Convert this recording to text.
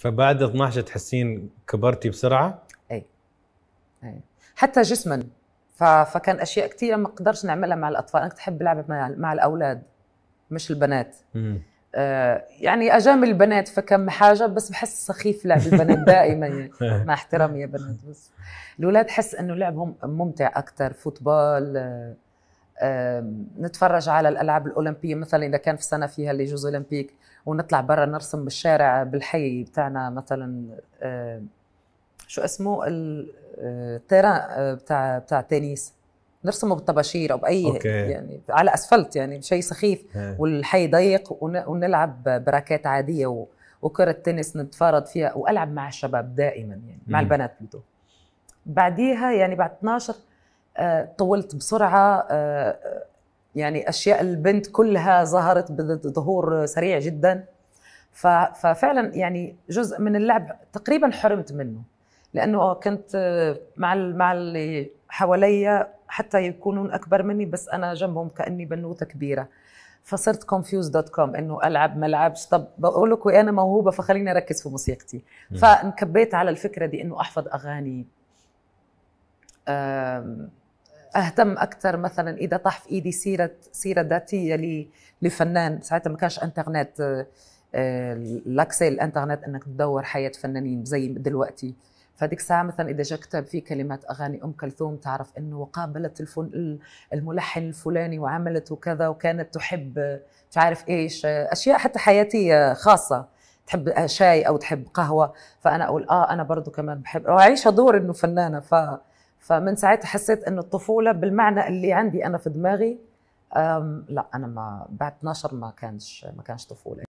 فبعد 12 تحسين كبرتي بسرعه؟ اي اي حتى جسما فكان اشياء كثيره ما قدرش نعملها مع الاطفال انا كنت احب العب مع الاولاد مش البنات مم. آه، يعني اجامل البنات فكم حاجه بس بحس سخيف لعب البنات دائما يعني مع احترامي يا بنات بس الاولاد حس انه لعبهم ممتع اكثر فوتبال آه نتفرج على الالعاب الاولمبيه مثلا اذا كان في سنه فيها اللي جوز اولمبيك ونطلع برا نرسم بالشارع بالحي بتاعنا مثلا شو اسمه آه، التيران آه، بتاع بتاع تنس نرسمه بالطباشير او باي أوكي. يعني على اسفلت يعني شيء سخيف هي. والحي ضيق ونلعب براكات عاديه وكره تنس نتفارض فيها والعب مع الشباب دائما يعني مع البنات بدو بعديها يعني بعد 12 آه، طولت بسرعه آه، يعني اشياء البنت كلها ظهرت بظهور سريع جدا ففعلا يعني جزء من اللعب تقريبا حرمت منه لانه آه، كنت مع مع اللي حواليا حتى يكونون اكبر مني بس انا جنبهم كاني بنوته كبيره فصرت كونفيوز دوت كوم انه العب ما العبش طب بقول لك انا موهوبه فخليني اركز في موسيقتي فانكبيت على الفكره دي انه احفظ اغاني اهتم اكثر مثلا اذا طاح في ايدي سيره سيره ذاتيه لفنان ساعتها ما كانش انترنت آه، آه، لاكسي الانترنت انك تدور حياه فنانين زي دلوقتي فهذيك الساعه مثلا اذا جا كتب فيه كلمات اغاني ام كلثوم تعرف انه قابلت الفن الملحن الفلاني وعملت وكذا وكانت تحب مش عارف ايش اشياء حتى حياتيه خاصه تحب شاي او تحب قهوه فانا اقول اه انا برضو كمان بحب اعيش دور انه فنانه ف فمن ساعتها حسيت انه الطفوله بالمعنى اللي عندي انا في دماغي لا انا ما بعد 12 ما كانش ما كانش طفوله